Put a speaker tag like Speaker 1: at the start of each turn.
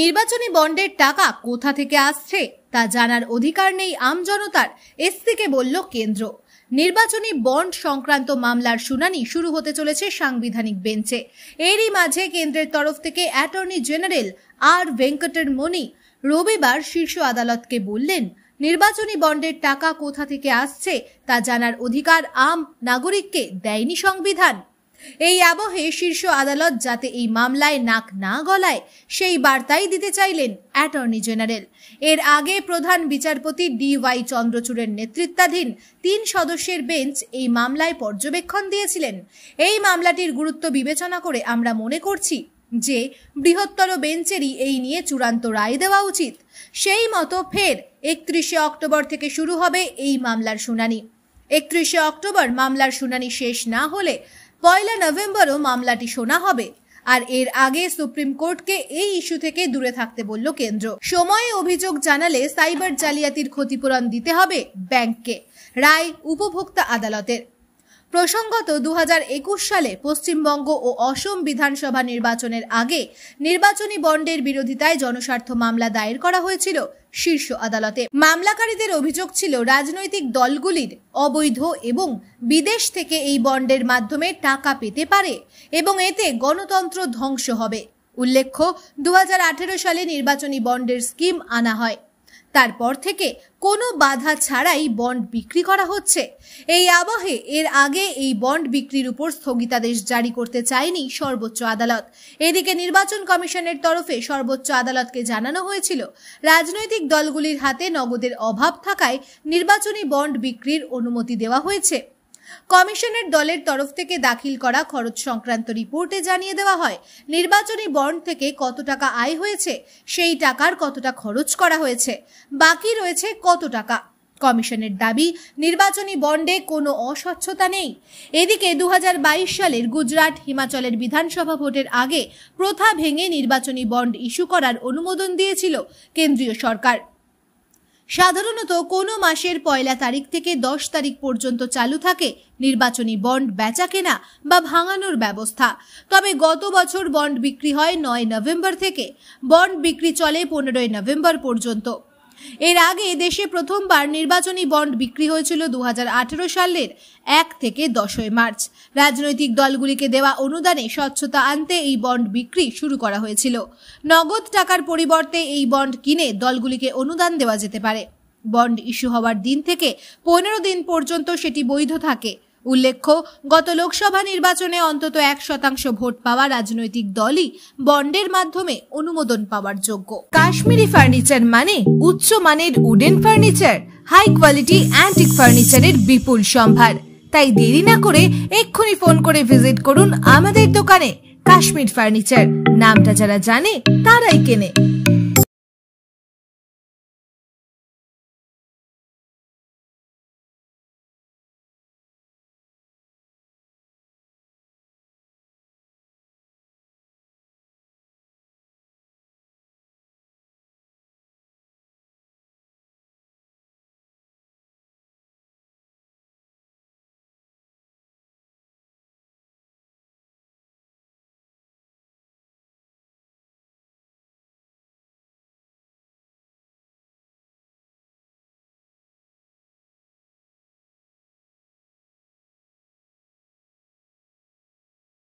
Speaker 1: নির্বাচনী বন্ডের টাকা কোথা থেকে আসছে তা জানার অধিকার নেই আমজনতার এসসিকে বলল কেন্দ্র নির্বাচনী বন্ড সংক্রান্ত মামলার শুনানি শুরু হতে চলেছে সাংবিধানিক বেঞ্চে এরই মাঝে কেন্দ্রের তরফ থেকে অ্যাটর্নি জেনারেল আর ভেঙ্কটের মণি রবিবার শীর্ষ আদালতকে বললেন নির্বাচনী বন্ডের টাকা কোথা থেকে আসছে তা জানার অধিকার আম নাগরিককে দেয়নি সংবিধান এই আবহে শীর্ষ আদালত যাতে এই মামলায় নাক না গলায় সেই বার্তাই দিতে চাইলেন অ্যাটর্নি জেনারেল এর আগে প্রধান বিচারপতি ডি ওয়াই চন্দ্রচূড়ের নেতৃত্বাধীন তিন সদস্যের বেঞ্চ এই মামলায় পর্যবেক্ষণ দিয়েছিলেন এই মামলাটির গুরুত্ব বিবেচনা করে আমরা মনে করছি যে বৃহত্তর বেঞ্চেরই এই নিয়ে চূড়ান্ত রায় দেওয়া উচিত সেই মতো ফের একত্রিশে অক্টোবর থেকে শুরু হবে এই মামলার শুনানি একত্রিশে অক্টোবর মামলার শুনানি শেষ না হলে পয়লা নভেম্বরও মামলাটি শোনা হবে আর এর আগে সুপ্রিম কোর্টকে এই ইস্যু থেকে দূরে থাকতে বলল কেন্দ্র সময়ে অভিযোগ জানালে সাইবার জালিয়াতির ক্ষতিপূরণ দিতে হবে ব্যাংককে রায় উপভোক্তা আদালতের প্রসঙ্গত দু সালে পশ্চিমবঙ্গ ও অসম বিধানসভা নির্বাচনের আগে নির্বাচনী বন্ডের বিরোধিতায় জনস্বার্থ মামলা দায়ের করা হয়েছিল শীর্ষ আদালতে মামলাকারীদের অভিযোগ ছিল রাজনৈতিক দলগুলির অবৈধ এবং বিদেশ থেকে এই বন্ডের মাধ্যমে টাকা পেতে পারে এবং এতে গণতন্ত্র ধ্বংস হবে উল্লেখ্য দু সালে নির্বাচনী বন্ডের স্কিম আনা হয় তারপর থেকে কোনো বাধা ছাড়াই বন্ড বিক্রি করা হচ্ছে এই আবহে এর আগে এই বন্ড বিক্রির উপর স্থগিতাদেশ জারি করতে চায়নি সর্বোচ্চ আদালত এদিকে নির্বাচন কমিশনের তরফে সর্বোচ্চ আদালতকে জানানো হয়েছিল রাজনৈতিক দলগুলির হাতে নগদের অভাব থাকায় নির্বাচনী বন্ড বিক্রির অনুমতি দেওয়া হয়েছে কমিশনের দলের তরফ থেকে দাখিল করা খরচ সংক্রান্ত রিপোর্টে জানিয়ে দেওয়া হয় নির্বাচনী বন্ড থেকে কত টাকা আয় হয়েছে সেই টাকার কতটা খরচ করা হয়েছে বাকি রয়েছে কত টাকা কমিশনের দাবি নির্বাচনী বন্ডে কোনো অস্বচ্ছতা নেই এদিকে দু সালের গুজরাট হিমাচলের বিধানসভা ভোটের আগে প্রথা ভেঙে নির্বাচনী বন্ড ইস্যু করার অনুমোদন দিয়েছিল কেন্দ্রীয় সরকার সাধারণত কোনো মাসের পয়লা তারিখ থেকে দশ তারিখ পর্যন্ত চালু থাকে নির্বাচনী বন্ড বেচা কেনা বা ভাঙানোর ব্যবস্থা তবে গত বছর বন্ড বিক্রি হয় নয় নভেম্বর থেকে বন্ড বিক্রি চলে পনেরোই নভেম্বর পর্যন্ত এর আগে দেশে প্রথমবার নির্বাচনী বন্ড বিক্রি হয়েছিল দু সালের এক থেকে দশই মার্চ রাজনৈতিক দলগুলিকে দেওয়া অনুদানে স্বচ্ছতা আনতে এই বন্ড বিক্রি শুরু করা হয়েছিল নগদ টাকার পরিবর্তে এই বন্ড কিনে দলগুলিকে অনুদান দেওয়া যেতে পারে বন্ড ইস্যু হওয়ার দিন থেকে পনেরো দিন পর্যন্ত সেটি বৈধ থাকে উল্লেখ্য গত লোকসভা নির্বাচনে অন্তত এক শতাংশ ভোট পাওয়া রাজনৈতিক দলই বন্ডের মাধ্যমে অনুমোদন পাওয়ার যোগ্য কাশ্মীরি ফার্নিচার মানে উচ্চ মানের wooden furniture high quality antique ফার্নিচারের বিপুল সম্ভার তাই দেরি না করে এক্ষুনি ফোন করে ভিজিট করুন আমাদের দোকানে কাশ্মীর ফার্নিচার নামটা যারা জানে তারাই কেনে